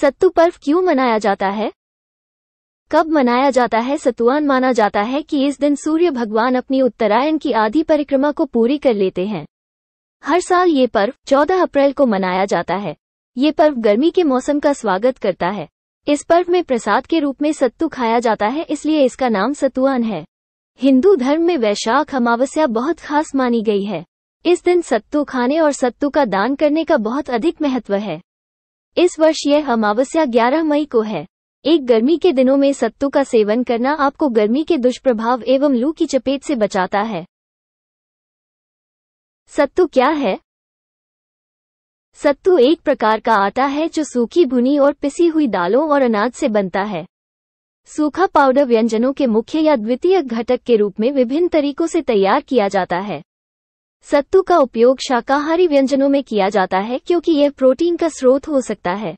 सत्तू पर्व क्यों मनाया जाता है कब मनाया जाता है सतुआन माना जाता है कि इस दिन सूर्य भगवान अपनी उत्तरायण की आधी परिक्रमा को पूरी कर लेते हैं हर साल ये पर्व 14 अप्रैल को मनाया जाता है ये पर्व गर्मी के मौसम का स्वागत करता है इस पर्व में प्रसाद के रूप में सत्तू खाया जाता है इसलिए इसका नाम सतुआन है हिंदू धर्म में वैशाख अमावस्या बहुत खास मानी गई है इस दिन सत्तू खाने और सत्तू का दान करने का बहुत अधिक महत्व है इस वर्ष यह अमावस्या 11 मई को है एक गर्मी के दिनों में सत्तू का सेवन करना आपको गर्मी के दुष्प्रभाव एवं लू की चपेट से बचाता है सत्तू क्या है सत्तू एक प्रकार का आटा है जो सूखी भुनी और पिसी हुई दालों और अनाज से बनता है सूखा पाउडर व्यंजनों के मुख्य या द्वितीय घटक के रूप में विभिन्न तरीकों से तैयार किया जाता है सत्तू का उपयोग शाकाहारी व्यंजनों में किया जाता है क्योंकि यह प्रोटीन का स्रोत हो सकता है